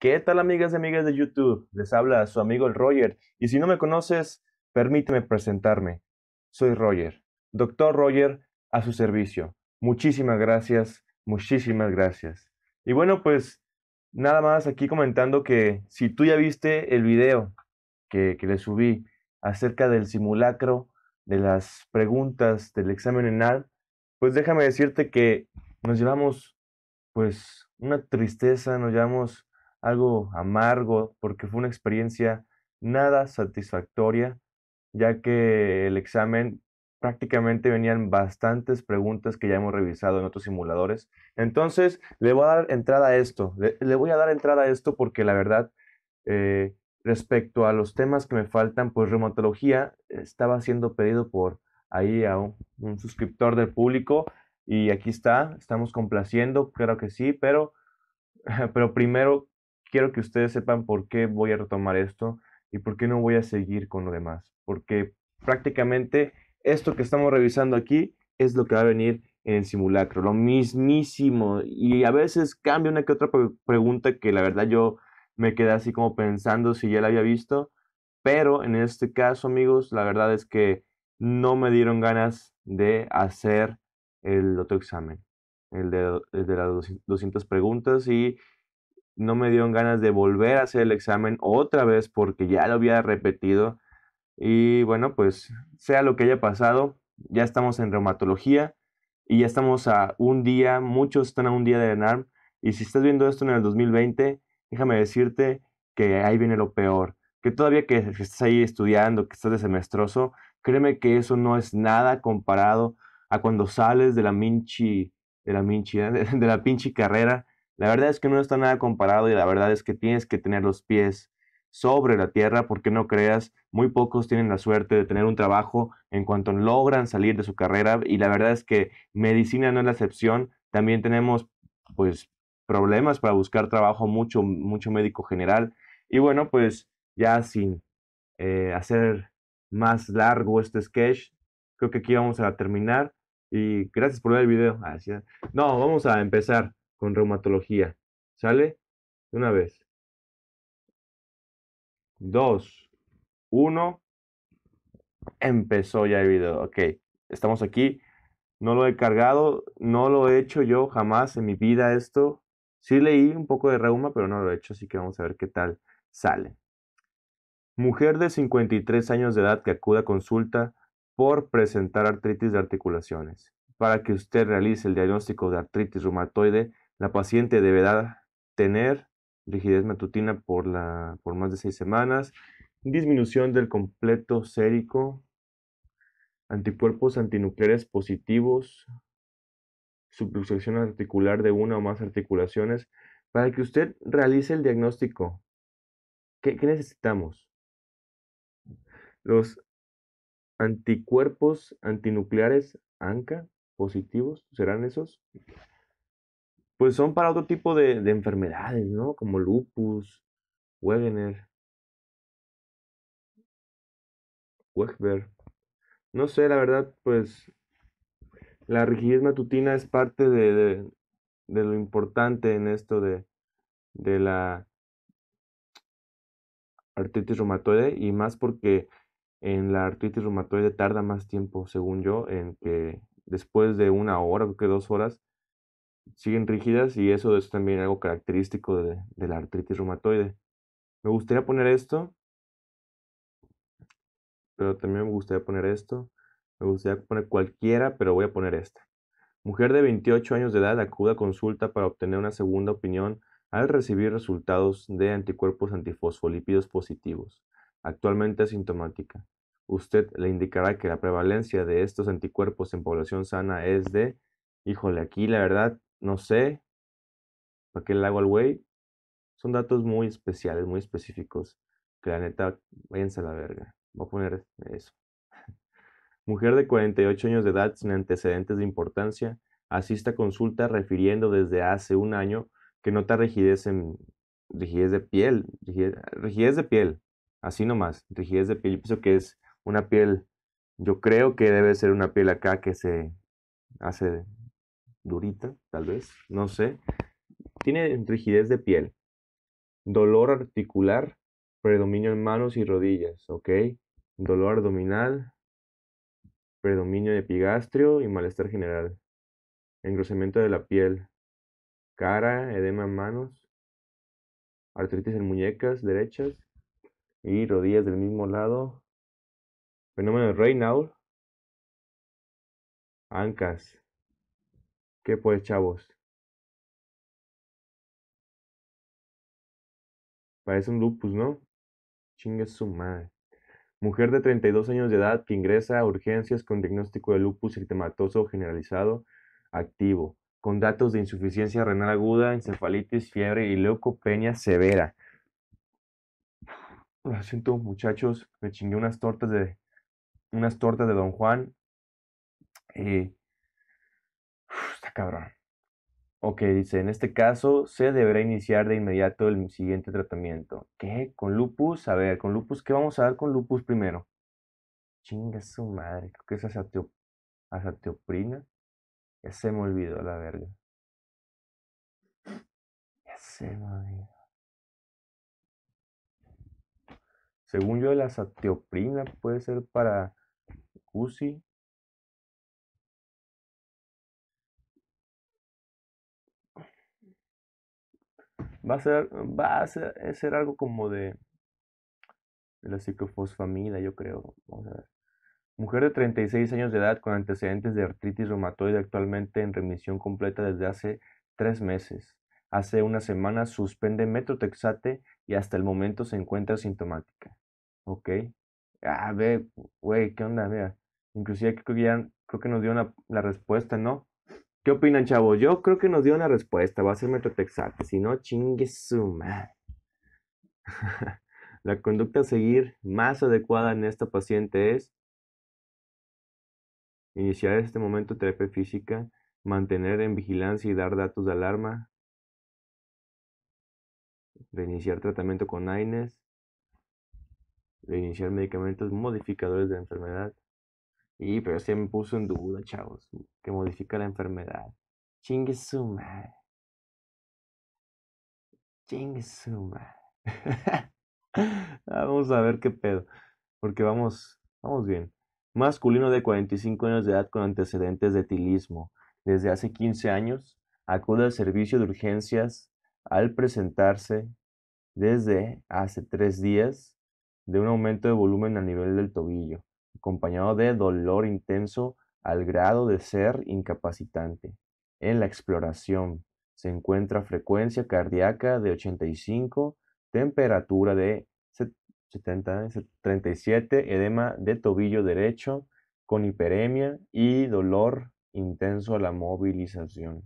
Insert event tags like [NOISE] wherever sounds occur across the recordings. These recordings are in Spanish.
¿Qué tal amigas y amigas de YouTube? Les habla su amigo el Roger y si no me conoces, permíteme presentarme. Soy Roger, doctor Roger, a su servicio. Muchísimas gracias, muchísimas gracias. Y bueno, pues nada más aquí comentando que si tú ya viste el video que, le subí acerca del simulacro, de las preguntas del examen enal pues déjame decirte que nos llevamos pues una tristeza, nos llevamos algo amargo, porque fue una experiencia nada satisfactoria, ya que el examen prácticamente venían bastantes preguntas que ya hemos revisado en otros simuladores. Entonces, le voy a dar entrada a esto, le, voy a dar entrada a esto porque la verdad, eh, respecto a los temas que me faltan, pues reumatología estaba siendo pedido por ahí a un, suscriptor del público y aquí está, estamos complaciendo, creo que sí, pero, [LAUGHS] pero primero quiero que ustedes sepan por qué voy a retomar esto y por qué no voy a seguir con lo demás. Porque prácticamente esto que estamos revisando aquí es lo que va a venir en el simulacro, lo mismísimo. Y a veces cambia una que otra pregunta que la verdad yo me quedé así como pensando si ya la había visto. Pero en este caso, amigos, la verdad es que no me dieron ganas de hacer el otro examen, el de, de las 200 preguntas y no me dieron ganas de volver a hacer el examen otra vez porque ya lo había repetido. Y bueno, pues sea lo que haya pasado, ya estamos en reumatología y ya estamos a un día, muchos están a un día de ENARM Y si estás viendo esto en el 2020, déjame decirte que ahí viene lo peor. Que todavía que estás ahí estudiando, que estás de semestroso, créeme que eso no es nada comparado a cuando sales de la minchi, de la minchi, ¿eh? [LAUGHS] de la pinche carrera la verdad es que no está nada comparado y la verdad es que tienes que tener los pies sobre la tierra, porque no creas, muy pocos tienen la suerte de tener un trabajo en cuanto logran salir de su carrera y la verdad es que medicina no es la excepción, también tenemos pues problemas para buscar trabajo, mucho, mucho médico general y bueno pues ya sin eh, hacer más largo este sketch, creo que aquí vamos a terminar y gracias por ver el video. Ah, no, vamos a empezar con reumatología. ¿Sale? De una vez. Dos, uno. Empezó ya el video. Ok, estamos aquí. No lo he cargado, no lo he hecho yo jamás en mi vida esto. Sí leí un poco de reuma, pero no lo he hecho, así que vamos a ver qué tal sale. Mujer de 53 años de edad que acuda a consulta por presentar artritis de articulaciones. Para que usted realice el diagnóstico de artritis reumatoide, la paciente deberá tener rigidez matutina por, la, por más de seis semanas, disminución del completo sérico, anticuerpos antinucleares positivos, subluxación articular de una o más articulaciones, para que usted realice el diagnóstico. ¿Qué, qué necesitamos? Los anticuerpos antinucleares ANCA positivos, ¿serán esos? pues son para otro tipo de, enfermedades, ¿no? Como lupus, Wegener, Wegber. No sé, la verdad, pues la rigidez matutina es parte de, de, lo importante en esto de, de la artritis reumatoide y más porque en la artritis reumatoide tarda más tiempo, según yo, en que después de una hora, creo que dos horas, siguen rígidas y eso es también algo característico de, la artritis reumatoide. Me gustaría poner esto, pero también me gustaría poner esto. Me gustaría poner cualquiera, pero voy a poner esta. Mujer de 28 años de edad acude a consulta para obtener una segunda opinión al recibir resultados de anticuerpos antifosfolípidos positivos. Actualmente asintomática. Usted le indicará que la prevalencia de estos anticuerpos en población sana es de, híjole, aquí la verdad no sé, para qué le hago al güey. Son datos muy especiales, muy específicos, que la neta, váyanse a la verga. Voy a poner eso. [LAUGHS] Mujer de 48 años de edad sin antecedentes de importancia, Asista a consulta refiriendo desde hace un año que nota rigidez en rigidez de piel, rigidez, rigidez de piel, así nomás, rigidez de piel. Yo pienso que es una piel, yo creo que debe ser una piel acá que se hace durita, tal vez, no sé. Tiene rigidez de piel, dolor articular, predominio en manos y rodillas, ¿ok? Dolor abdominal, predominio de epigastrio y malestar general. Engrosamiento de la piel, cara, edema en manos, artritis en muñecas derechas y rodillas del mismo lado. Fenómeno de Raynaud. Ancas, ¿Qué pues chavos. Parece un lupus, ¿no? Chingue su madre. Mujer de 32 años de edad que ingresa a urgencias con diagnóstico de lupus eritematoso generalizado activo, con datos de insuficiencia renal aguda, encefalitis, fiebre y leucopenia severa. Lo siento, muchachos, me chingué unas tortas de unas tortas de Don Juan. Eh, cabrón. Ok, dice, en este caso se deberá iniciar de inmediato el siguiente tratamiento. ¿Qué? ¿Con lupus? A ver, ¿con lupus qué vamos a dar con lupus primero? Chinga su madre, creo que es azatioprina. Ya se me olvidó la verga. Ya se me olvidó. Según yo, la asateoprina puede ser para UCI. Va a ser, va a ser, eh, algo como de, la psicofosfamida, yo creo. Vamos a ver. Mujer de 36 años de edad con antecedentes de artritis reumatoide actualmente en remisión completa desde hace tres meses. Hace una semana suspende metrotexate y hasta el momento se encuentra sintomática. Ok. A ah, ver, güey, ¿qué onda? Mira, inclusive creo que nos dio la respuesta, ¿no? ¿Qué opinan, chavos? Yo creo que nos dio una respuesta. Va a ser Metro Si no, chingue [LAUGHS] La conducta a seguir más adecuada en esta paciente es iniciar este momento terapia física, mantener en vigilancia y dar datos de alarma, reiniciar tratamiento con AINES, reiniciar medicamentos modificadores de enfermedad, y pero se me puso en duda, chavos, mm, que modifica la enfermedad. Chingue su Chingue [LAUGHS] vamos a ver qué pedo. Porque vamos, vamos bien. Masculino de 45 años de edad con antecedentes de tilismo. Desde hace 15 años acude al servicio de urgencias al presentarse desde hace tres días de un aumento de volumen a nivel del tobillo acompañado de dolor intenso al grado de ser incapacitante. En la exploración se encuentra frecuencia cardíaca de 85, temperatura de 37, edema de tobillo derecho con hiperemia y dolor intenso a la movilización.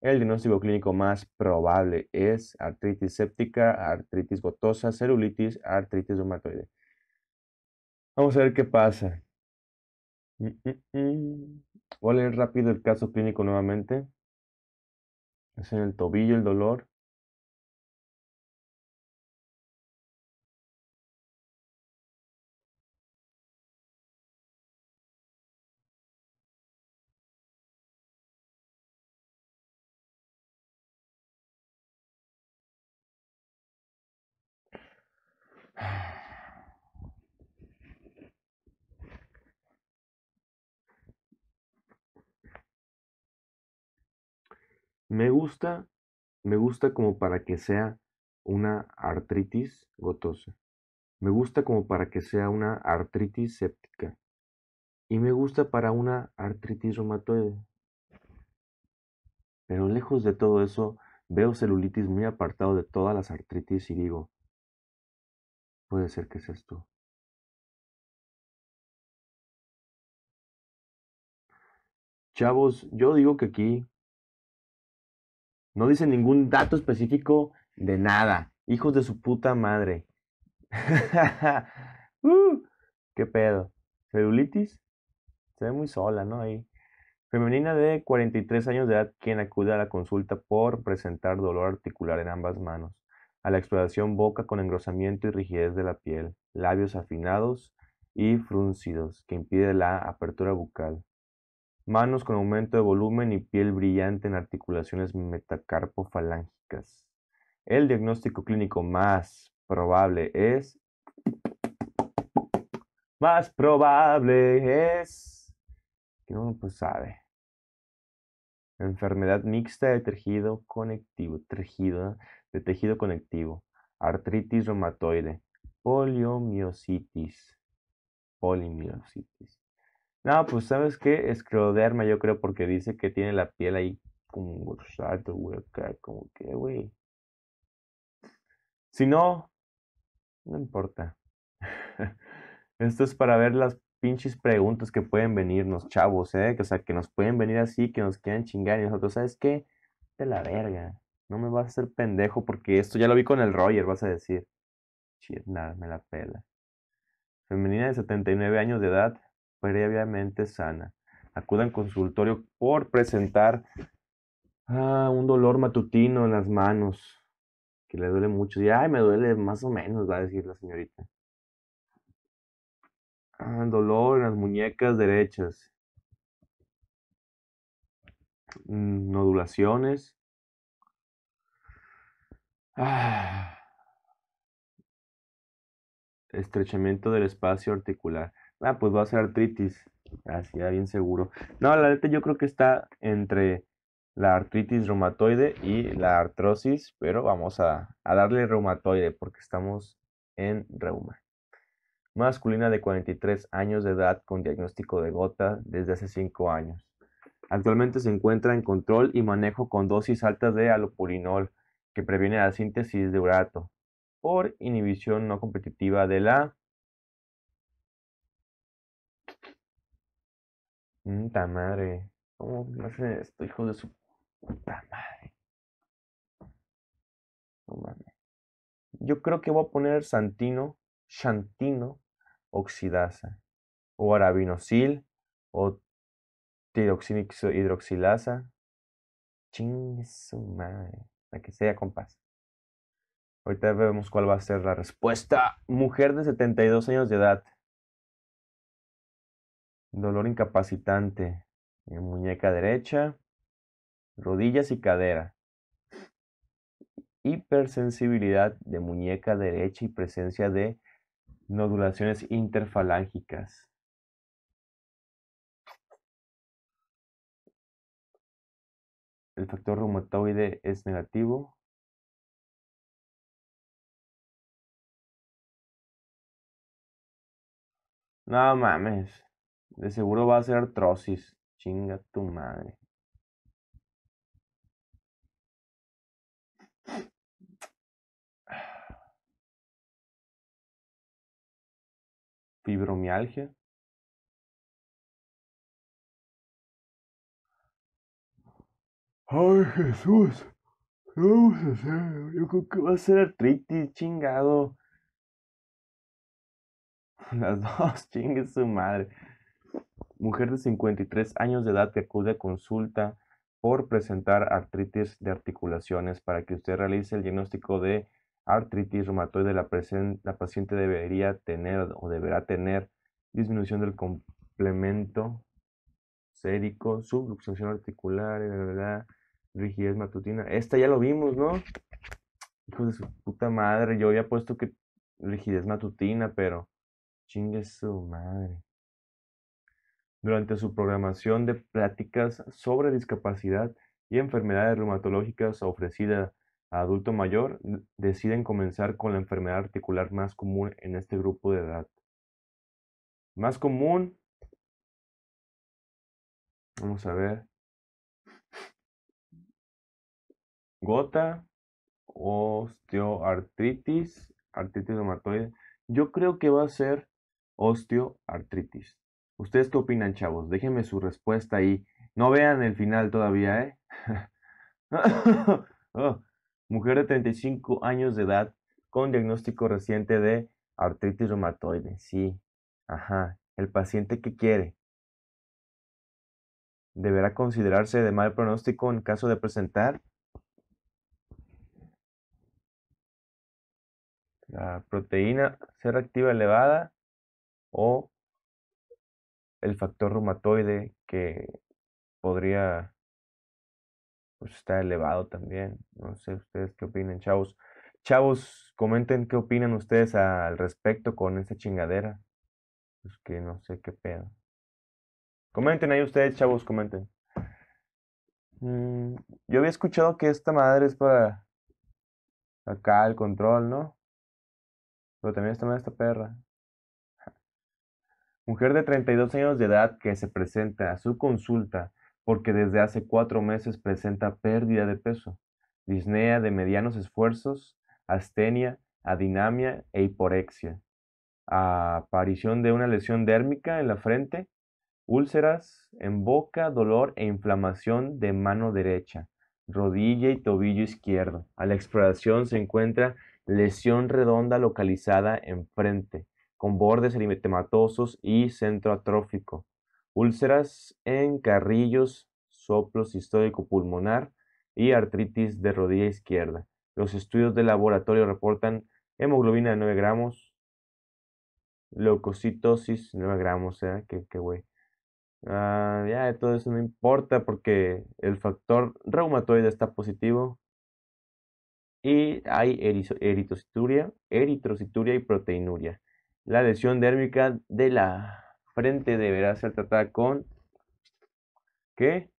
El diagnóstico clínico más probable es artritis séptica, artritis gotosa, celulitis, artritis reumatoide. Vamos a ver qué pasa. Mm, mm, mm. Voy a leer rápido el caso clínico nuevamente. Es en el tobillo el dolor. [SIGHS] Me gusta, me gusta como para que sea una artritis gotosa. Me gusta como para que sea una artritis séptica. Y me gusta para una artritis reumatoide. Pero lejos de todo eso, veo celulitis muy apartado de todas las artritis y digo, puede ser que es esto. Chavos, yo digo que aquí no dice ningún dato específico de nada. Hijos de su puta madre. [LAUGHS] Uh, ¿Qué pedo? ¿Celulitis? Se ve muy sola, ¿no? Ahí. Femenina de 43 años de edad, quien acude a la consulta por presentar dolor articular en ambas manos, a la exploración boca con engrosamiento y rigidez de la piel, labios afinados y fruncidos, que impide la apertura bucal, Manos con aumento de volumen y piel brillante en articulaciones metacarpofalángicas. El diagnóstico clínico más probable es. Más probable es. que uno pues sabe. Enfermedad mixta de tejido conectivo. Tejido de tejido conectivo. Artritis reumatoide. Poliomiositis. Polimiositis. No, pues sabes que Escroderma, yo creo porque dice que tiene la piel ahí como güey, acá, como que, güey. Si no, no importa. [LAUGHS] Esto es para ver las pinches preguntas que pueden venirnos, chavos, ¿eh? O sea, que nos pueden venir así, que nos quieran chingar y nosotros, ¿sabes qué? De la verga. No me vas a hacer pendejo porque esto ya lo vi con el Roger, vas a decir. Shit, nada, me la pela. Femenina de 79 años de edad, previamente sana. en consultorio por presentar ah, un dolor matutino en las manos, que le duele mucho. Y, ay, me duele más o menos, va a decir la señorita. Ah, dolor en las muñecas derechas. Mm, nodulaciones. Ah. estrechamiento del espacio articular ah, pues va a ser artritis. Así, ya bien seguro. No, la neta yo creo que está entre la artritis reumatoide y la artrosis, pero vamos a, a darle reumatoide porque estamos en reuma. Masculina de 43 años de edad con diagnóstico de gota desde hace 5 años. Actualmente se encuentra en control y manejo con dosis altas de alopurinol, que previene la síntesis de urato, por inhibición no competitiva de la Puta madre. ¿Cómo hace esto, hijo de su puta madre? Yo creo que voy a poner Santino, Shantino, Oxidasa. O Arabinosil, o hidroxilasa. Ching su madre. La que sea, compás. Ahorita vemos cuál va a ser la respuesta. Mujer de 72 años de edad dolor incapacitante en muñeca derecha, rodillas y cadera, hipersensibilidad de muñeca derecha y presencia de nodulaciones interfalángicas. El factor reumatoide es negativo, No mames. De seguro va a ser artrosis. Chinga tu madre. Fibromialgia. Ay, Jesús. ¿Qué vamos a hacer? Yo creo que va a ser artritis, chingado. [LAUGHS] Las dos, [LAUGHS] Chinga su madre mujer de 53 años de edad que acude a consulta por presentar artritis de articulaciones. Para que usted realice el diagnóstico de artritis reumatoide, la, paciente debería tener o deberá tener disminución del complemento sérico, subluxación articular, rigidez matutina. Esta ya lo vimos, ¿no? Hijo de su puta madre, yo había puesto que rigidez matutina, pero chingue su madre durante su programación de pláticas sobre discapacidad y enfermedades reumatológicas ofrecida a adulto mayor, deciden comenzar con la enfermedad articular más común en este grupo de edad. Más común, vamos a ver, gota, osteoartritis, artritis reumatoide. Yo creo que va a ser osteoartritis. ¿Ustedes qué opinan, chavos? Déjenme su respuesta ahí. No vean el final todavía, ¿eh? [LAUGHS] Oh, mujer de 35 años de edad con diagnóstico reciente de artritis reumatoide. Sí. Ajá. El paciente que quiere deberá considerarse de mal pronóstico en caso de presentar la proteína C reactiva elevada o el factor reumatoide que podría pues, estar elevado también. No sé ustedes qué opinan, chavos. Chavos, comenten qué opinan ustedes al respecto con esa chingadera. Pues que no sé qué pedo. Comenten ahí ustedes, chavos, comenten. Mm, yo había escuchado que esta madre es para acá el control, ¿no? Pero también esta madre esta perra. Mujer de 32 años de edad que se presenta a su consulta porque desde hace cuatro meses presenta pérdida de peso, disnea de medianos esfuerzos, astenia, adinamia e hiporexia, aparición de una lesión dérmica en la frente, úlceras en boca, dolor e inflamación de mano derecha, rodilla y tobillo izquierdo. A la exploración se encuentra lesión redonda localizada en frente con bordes eritematosos y centro atrófico, úlceras en carrillos, soplos histórico pulmonar y artritis de rodilla izquierda. Los estudios de laboratorio reportan hemoglobina de 9 gramos, leucocitosis 9 gramos, o sea, qué güey. Ah, ya, todo eso no importa porque el factor reumatoide está positivo y hay eritocituria, eritrocituria y proteinuria. La lesión dérmica de la frente deberá ser tratada con ¿qué?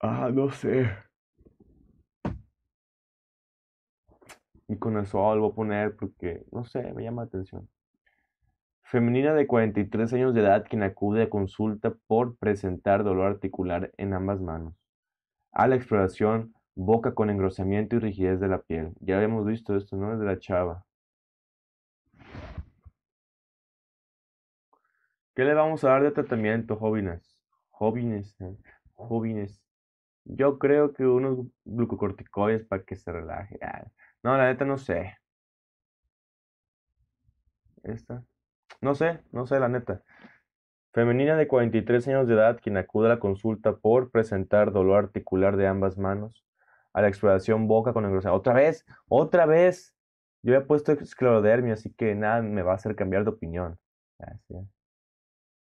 Ah, no sé. Y con eso a poner porque, no sé, me llama la atención. Femenina de 43 años de edad quien acude a consulta por presentar dolor articular en ambas manos. A la exploración boca con engrosamiento y rigidez de la piel. Ya habíamos visto esto, ¿no? Es De la chava. ¿Qué le vamos a dar de tratamiento, jóvenes? Jóvenes, ¿eh? jóvenes. Yo creo que unos glucocorticoides para que se relaje. Ah, no, la neta no sé. Esta. No sé, no sé, la neta. Femenina de 43 años de edad, quien acude a la consulta por presentar dolor articular de ambas manos, a la exploración boca con engrosamiento. Otra vez, otra vez. Yo había puesto esclerodermia, así que nada me va a hacer cambiar de opinión.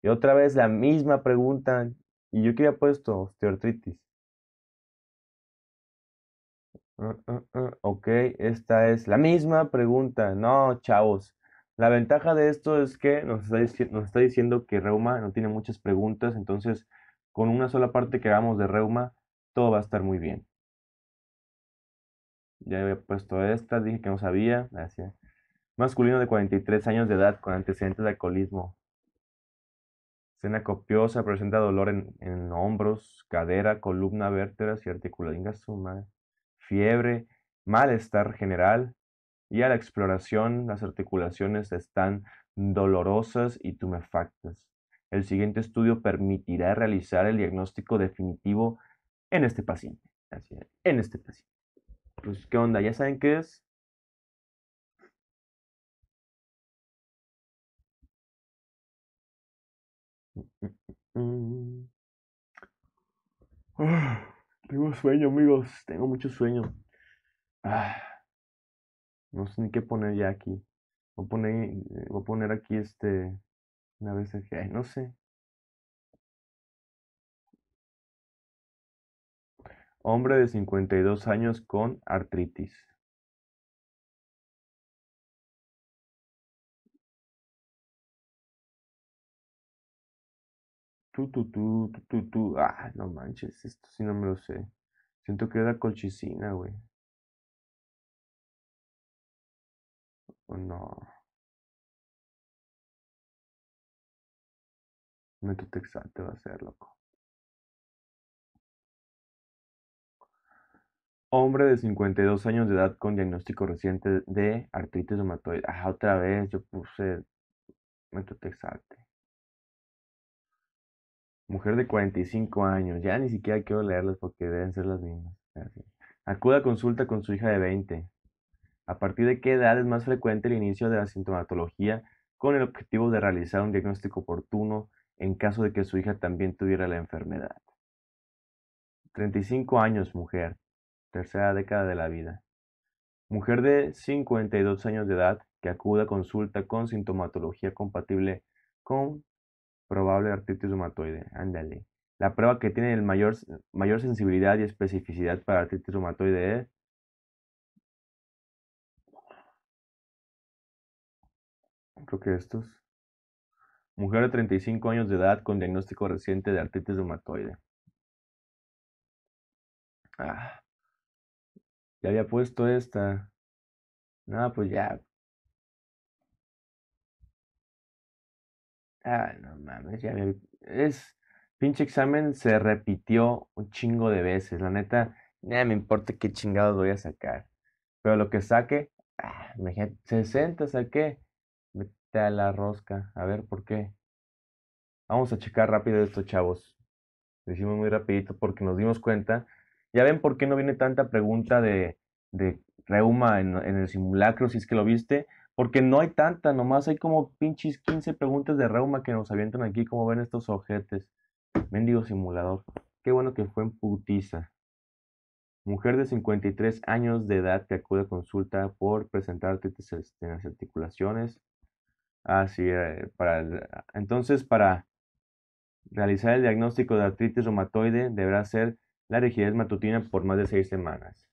Y otra vez la misma pregunta. Y yo que había puesto osteoartritis. Uh, uh, uh, ok, esta es la misma pregunta. No, chavos. La ventaja de esto es que nos está, nos está diciendo que reuma no tiene muchas preguntas, entonces con una sola parte que hagamos de reuma, todo va a estar muy bien. Ya había puesto esta, dije que no sabía. Masculino de 43 años de edad con antecedentes de alcoholismo. Cena copiosa, presenta dolor en, hombros, cadera, columna, vertebral y articulaciones. Fiebre, malestar general. Y a la exploración, las articulaciones están dolorosas y tumefactas. El siguiente estudio permitirá realizar el diagnóstico definitivo en este paciente. en este paciente. Pues, ¿qué onda? ¿Ya saben qué es? Mm, mm, mm. [SIGHS] tengo sueño, amigos. Tengo mucho sueño. Ah, no sé ni qué poner ya aquí. Voy a poner, eh, voy a poner aquí este. Una vez no sé. Hombre de 52 años con artritis. Tú, tú, tú, tú, tú, Ah, no manches, esto sí no me lo sé. Siento que era colchicina, güey. O no. Metotrexato va a ser, loco. Hombre de 52 años de edad con diagnóstico reciente de artritis reumatoide. Ajá, otra vez yo puse metotrexate. Mujer de 45 años. Ya ni siquiera quiero leerlas porque deben ser las mismas. Acuda a consulta con su hija de 20. ¿A partir de qué edad es más frecuente el inicio de la sintomatología con el objetivo de realizar un diagnóstico oportuno en caso de que su hija también tuviera la enfermedad? 35 años, mujer tercera década de la vida. Mujer de 52 años de edad que acude a consulta con sintomatología compatible con probable artritis reumatoide. Ándale. La prueba que tiene el mayor, mayor sensibilidad y especificidad para artritis reumatoide es creo que estos. Mujer de 35 años de edad con diagnóstico reciente de artritis reumatoide. Ah. Ya había puesto esta. No, pues ya. Ah, no mames, ya había... Es. Pinche examen se repitió un chingo de veces. La neta, nada me importa qué chingados voy a sacar. Pero lo que saque, ah, me 60 saqué. Me a la rosca. A ver por qué. Vamos a checar rápido esto, chavos. Lo hicimos muy rapidito porque nos dimos cuenta ya ven por qué no viene tanta pregunta de, de reuma en, el simulacro, si es que lo viste, porque no hay tanta, nomás hay como pinches 15 preguntas de reuma que nos avientan aquí, como ven estos ojetes. Mendigo simulador. Qué bueno que fue en putiza. Mujer de 53 años de edad que acude a consulta por presentar artritis en este, las articulaciones. Así, ah, para entonces para realizar el diagnóstico de artritis reumatoide deberá ser la rigidez matutina por más de seis semanas.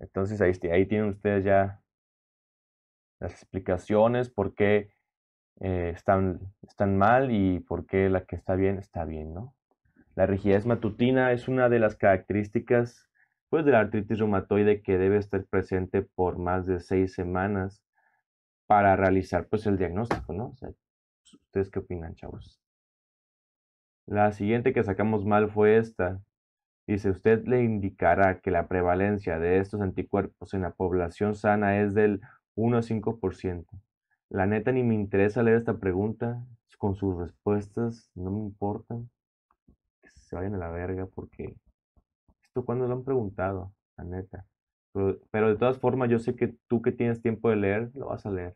Entonces ahí, este, ahí tienen ustedes ya las explicaciones por qué eh, están, están mal y por qué la que está bien está bien, ¿no? La rigidez matutina es una de las características pues, de la artritis reumatoide que debe estar presente por más de seis semanas para realizar pues, el diagnóstico, ¿no? ¿Ustedes qué opinan, chavos? La siguiente que sacamos mal fue esta. Dice, usted le indicará que la prevalencia de estos anticuerpos en la población sana es del 1 a 5%. La neta ni me interesa leer esta pregunta. Con sus respuestas no me importan. Que se vayan a la verga porque esto cuando lo han preguntado, la neta. Pero, de todas formas yo sé que tú que tienes tiempo de leer, lo vas a leer.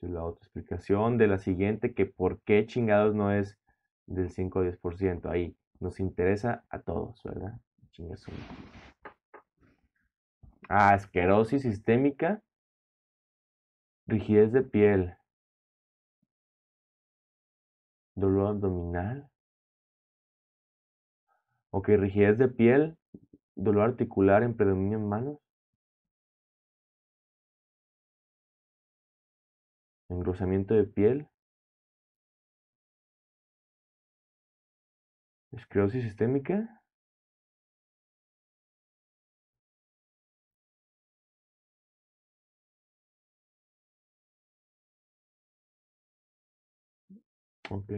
Pues, la otra explicación de la siguiente, que por qué chingados no es del 5 o 10%. Ahí nos interesa a todos, ¿verdad? Ah, esclerosis sistémica, rigidez de piel, dolor abdominal. Ok, rigidez de piel, dolor articular en predominio en manos. engrosamiento de piel, esclerosis sistémica, Ok.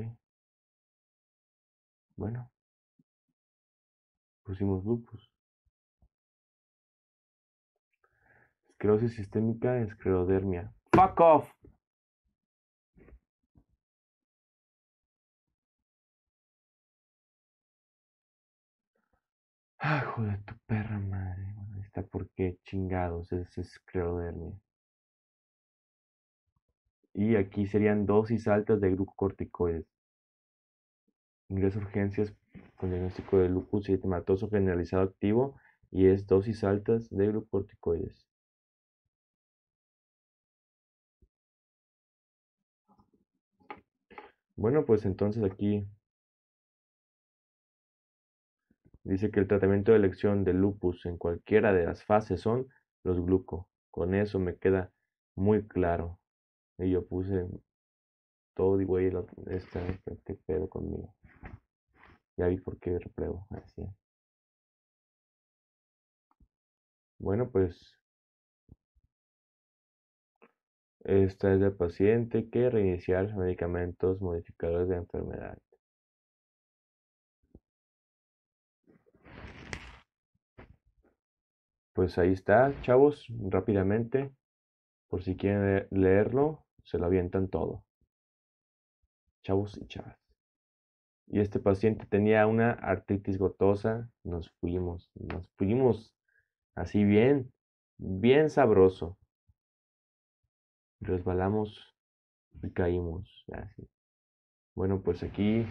Bueno. Pusimos lupus. Esclerosis sistémica, esclerodermia. ¡Fuck off! Ah, joder, tu perra madre. está porque chingados es esclerodermia. Y aquí serían dosis altas de glucocorticoides. Ingreso urgencias con diagnóstico de lupus eritematoso generalizado activo y es dosis altas de glucocorticoides. Bueno, pues entonces aquí Dice que el tratamiento de elección de lupus en cualquiera de las fases son los gluco. Con eso me queda muy claro. Y yo puse todo y güey, este, pedo conmigo. Ya vi por qué repruebo. Así. Bueno, pues esta es la paciente que reiniciar medicamentos modificadores de enfermedad. pues ahí está, chavos, rápidamente, por si quieren leerlo, se lo avientan todo. Chavos y chavas. Y este paciente tenía una artritis gotosa, nos fuimos, nos fuimos así bien, bien sabroso. Resbalamos y caímos, así. Bueno, pues aquí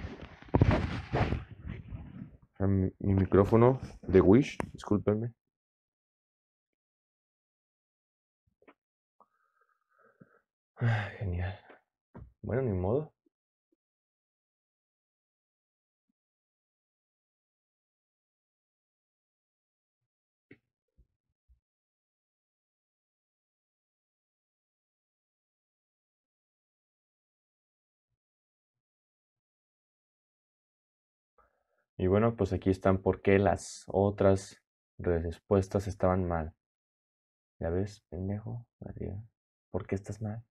mi micrófono de Wish, discúlpenme. Ah, genial. Bueno, ni modo. Y bueno, pues aquí están por qué las otras respuestas estaban mal. ¿Ya ves, pendejo? ¿Por qué estás mal?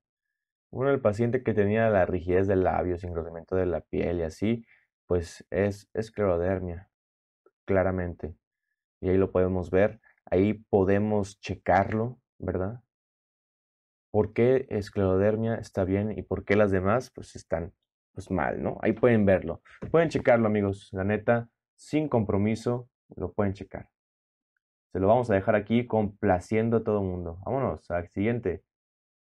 Uno, el paciente que tenía la rigidez del labio, sin engrosamiento de la piel y así, pues es esclerodermia, claramente. Y ahí lo podemos ver, ahí podemos checarlo, ¿verdad? ¿Por qué esclerodermia está bien y por qué las demás pues están pues mal, ¿no? Ahí pueden verlo. Pueden checarlo, amigos, la neta, sin compromiso, lo pueden checar. Se lo vamos a dejar aquí complaciendo a todo el mundo. Vámonos al siguiente.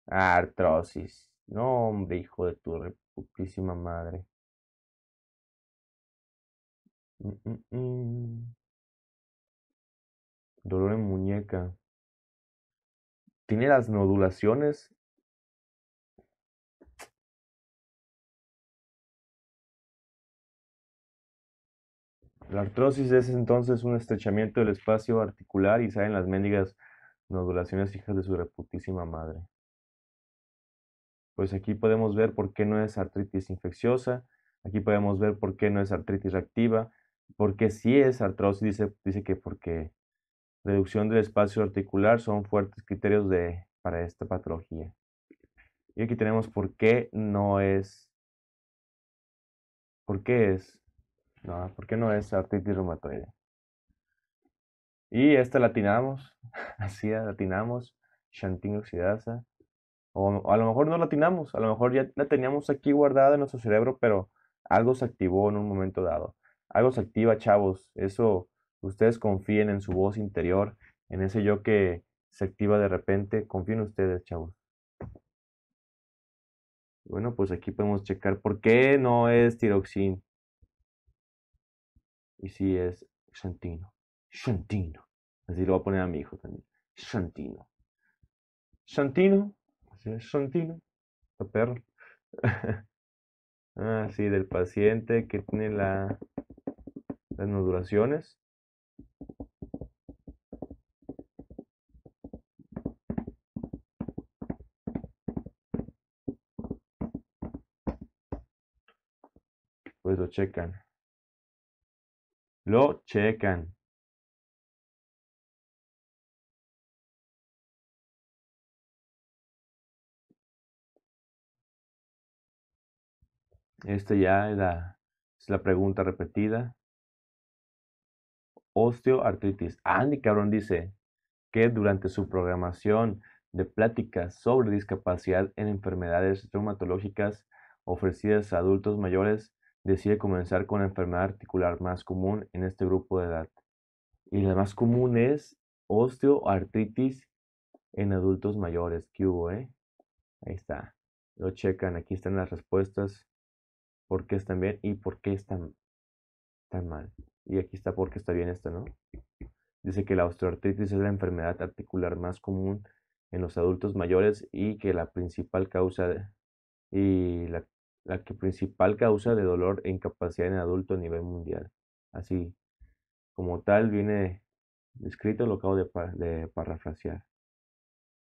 Artrosis. No, hombre, hijo de tu reputísima madre. Mm, mm, mm. Dolor en muñeca. Tiene las nodulaciones. La artrosis es entonces un estrechamiento del espacio articular y salen las mendigas nodulaciones hijas de su reputísima madre pues aquí podemos ver por qué no es artritis infecciosa, aquí podemos ver por qué no es artritis reactiva, por qué sí es artrosis, dice, dice que porque reducción del espacio articular son fuertes criterios de, para esta patología. Y aquí tenemos por qué no es, por qué es, no, no es artritis reumatoide. Y esta latinamos, [LAUGHS] así latinamos, xantina oxidasa, o a lo mejor no la atinamos, a lo mejor ya la teníamos aquí guardada en nuestro cerebro, pero algo se activó en un momento dado. Algo se activa, chavos. Eso, ustedes confíen en su voz interior, en ese yo que se activa de repente. Confíen ustedes, chavos. Bueno, pues aquí podemos checar por qué no es tiroxin. Y si es xantino. Shantino. Así lo voy a poner a mi hijo también. Shantino. Shantino perro. [LAUGHS] ah, sí, del paciente que tiene la, las nodulaciones. Pues lo checan. Lo checan. Esta ya es la pregunta repetida. Osteoartritis. Andy ah, Cabrón dice que durante su programación de pláticas sobre discapacidad en enfermedades traumatológicas ofrecidas a adultos mayores, decide comenzar con la enfermedad articular más común en este grupo de edad. Y la más común es osteoartritis en adultos mayores. ¿Qué hubo, eh? Ahí está. Lo checan. Aquí están las respuestas por qué están bien y por qué están tan mal. Y aquí está por qué está bien esto, ¿no? Dice que la osteoartritis es la enfermedad articular más común en los adultos mayores y que la principal causa de, y la, principal causa de dolor e incapacidad en adulto a nivel mundial. Así como tal viene escrito, lo acabo de, de parafrasear.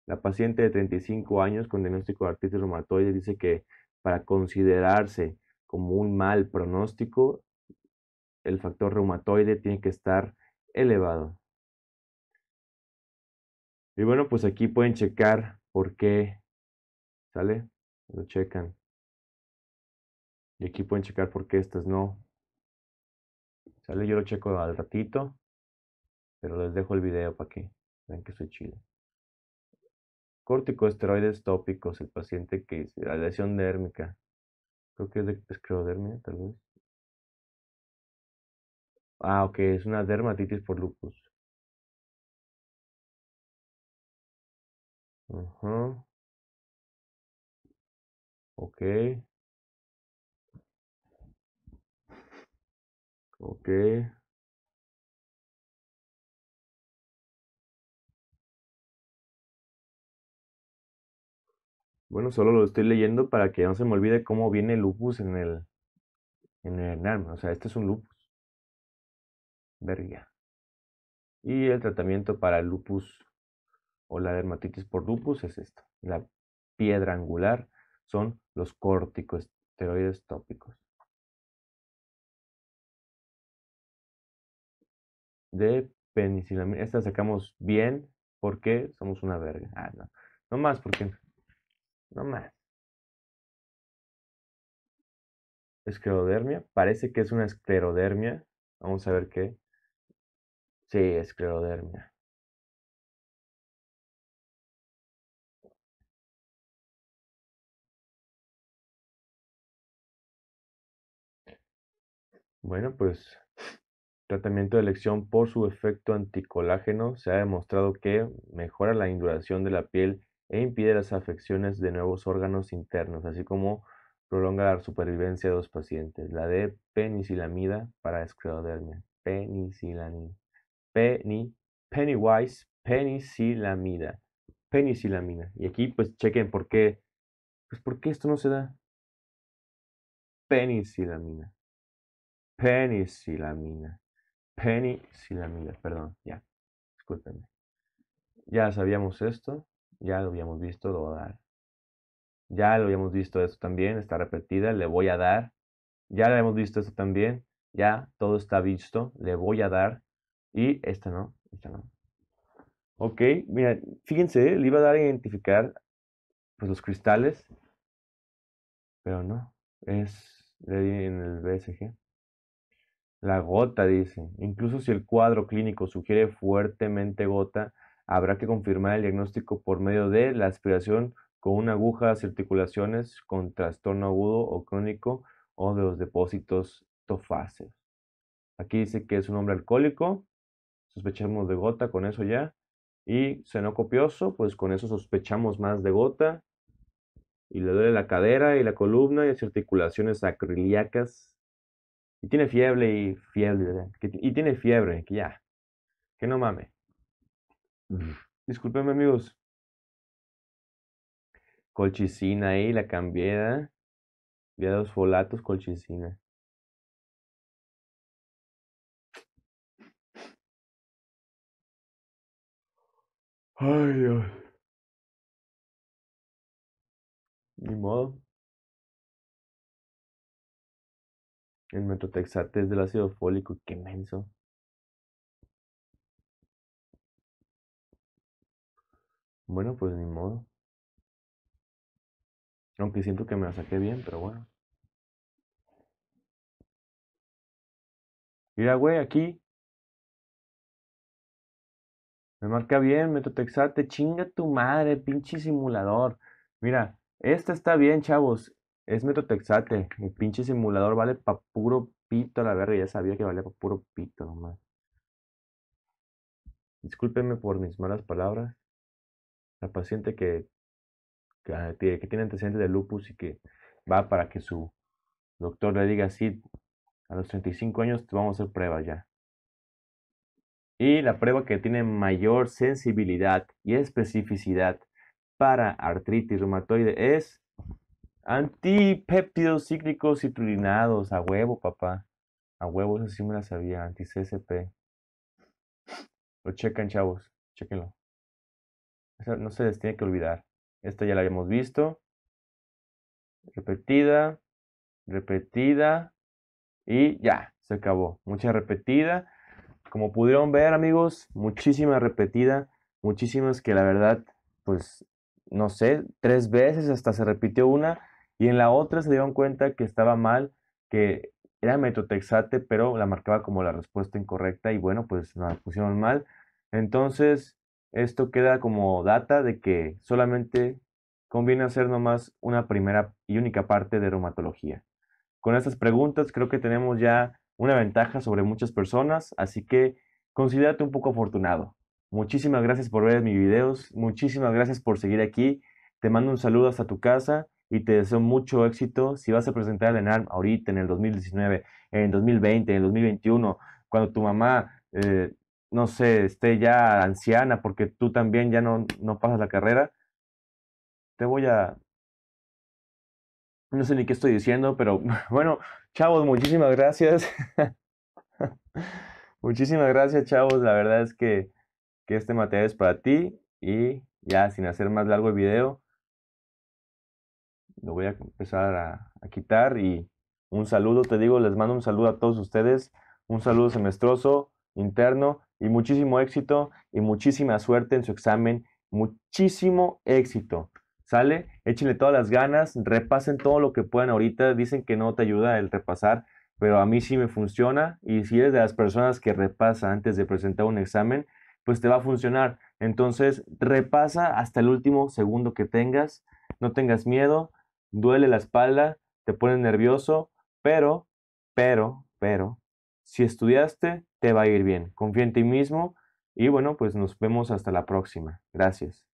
La paciente de 35 años con diagnóstico de artritis reumatoide dice que para considerarse como un mal pronóstico, el factor reumatoide tiene que estar elevado. Y bueno, pues aquí pueden checar por qué, ¿sale? Lo checan. Y aquí pueden checar por qué estas no. ¿Sale? Yo lo checo al ratito, pero les dejo el video para que vean que soy chido. Corticosteroides tópicos, el paciente que la lesión dérmica, Creo que es de esclerodermia, tal vez. Ah, ok, es una dermatitis por lupus. Ajá. Okay. Okay. Bueno, solo lo estoy leyendo para que no se me olvide cómo viene el lupus en el, en el O sea, este es un lupus. Verga. Y el tratamiento para el lupus o la dermatitis por lupus es esto. La piedra angular son los corticosteroides tópicos. De penicilamina Esta sacamos bien porque somos una verga. Ah, no. No más porque no más. Esclerodermia. Parece que es una esclerodermia. Vamos a ver qué. Sí, esclerodermia. Bueno, pues tratamiento de elección por su efecto anticolágeno se ha demostrado que mejora la induración de la piel e impide las afecciones de nuevos órganos internos, así como prolonga la supervivencia de los pacientes. La de penicilamida para esclerodermia. Penicilamida. Peni, Pennywise, penicilamida. Penicilamina. Y aquí pues chequen por qué. Pues por qué esto no se da. Penicilamina. Penicilamina. Penicilamida, perdón, ya. Discúlpenme. Ya sabíamos esto. Ya lo habíamos visto, lo voy a dar. Ya lo habíamos visto eso también, está repetida, le voy a dar. Ya lo hemos visto eso también, ya todo está visto, le voy a dar. Y esta no, esta no. Ok, mira, fíjense, le iba a dar a identificar pues, los cristales, pero no, es en el BSG. La gota, dice. Incluso si el cuadro clínico sugiere fuertemente gota, habrá que confirmar el diagnóstico por medio de la aspiración con una aguja de articulaciones con trastorno agudo o crónico o de los depósitos tofáceos. Aquí dice que es un hombre alcohólico, sospechamos de gota, con eso ya. Y seno copioso, pues con eso sospechamos más de gota. Y le duele la cadera y la columna y las articulaciones acrilíacas. Y tiene fiebre y fiebre, y tiene fiebre, que ya, que no mame. Discúlpenme, amigos. Colchicina ahí, la cambié. había ¿eh? dos folatos, colchicina. Ay, Dios. Ni modo. El metotrexate es del ácido fólico, qué menso. Bueno, pues ni modo. Aunque siento que me la saqué bien, pero bueno. Mira, güey, aquí. Me marca bien, Metotexate. Chinga tu madre, pinche simulador. Mira, esta está bien, chavos. Es Metotexate. El pinche simulador vale pa' puro pito, la verga. Ya sabía que valía pa' puro pito nomás. Discúlpenme por mis malas palabras la paciente que, ah, que, tiene antecedentes de lupus y que va para que su doctor le diga, sí, a los 35 años te vamos a hacer pruebas ya. Y la prueba que tiene mayor sensibilidad y especificidad para artritis reumatoide es antipéptidos cíclicos citrulinados. A huevo, papá. A huevo, eso sí me la sabía. Anti-CSP. Lo checan, chavos. Chequenlo no se les tiene que olvidar. Esto ya la habíamos visto. Repetida, repetida y ya, se acabó. Mucha repetida. Como pudieron ver amigos, muchísima repetida, muchísimas que la verdad, pues, no sé, tres veces hasta se repitió una y en la otra se dieron cuenta que estaba mal, que era metotexate, pero la marcaba como la respuesta incorrecta y bueno, pues la pusieron mal. Entonces, esto queda como data de que solamente conviene hacer nomás una primera y única parte de reumatología. Con estas preguntas creo que tenemos ya una ventaja sobre muchas personas, así que considérate un poco afortunado. Muchísimas gracias por ver mis videos, muchísimas gracias por seguir aquí. Te mando un saludo hasta tu casa y te deseo mucho éxito si vas a presentar el ENARM ahorita en el 2019, en el 2020, en el 2021, cuando tu mamá eh, no sé, esté ya anciana porque tú también ya no, no pasas la carrera, te voy a... No sé ni qué estoy diciendo, pero [LAUGHS] bueno, chavos, muchísimas gracias. [LAUGHS] muchísimas gracias, chavos. La verdad es que, que este material es para ti y ya sin hacer más largo el video, lo voy a empezar a, a quitar y un saludo, te digo, les mando un saludo a todos ustedes, un saludo semestroso, interno y muchísimo éxito y muchísima suerte en su examen. Muchísimo éxito. ¿Sale? Échenle todas las ganas, repasen todo lo que puedan ahorita. Dicen que no te ayuda el repasar, pero a mí sí me funciona. Y si eres de las personas que repasa antes de presentar un examen, pues te va a funcionar. Entonces, repasa hasta el último segundo que tengas. No tengas miedo, duele la espalda, te pones nervioso, pero, pero, pero, si estudiaste, te va a ir bien. Confía en ti mismo y bueno, pues nos vemos hasta la próxima. Gracias.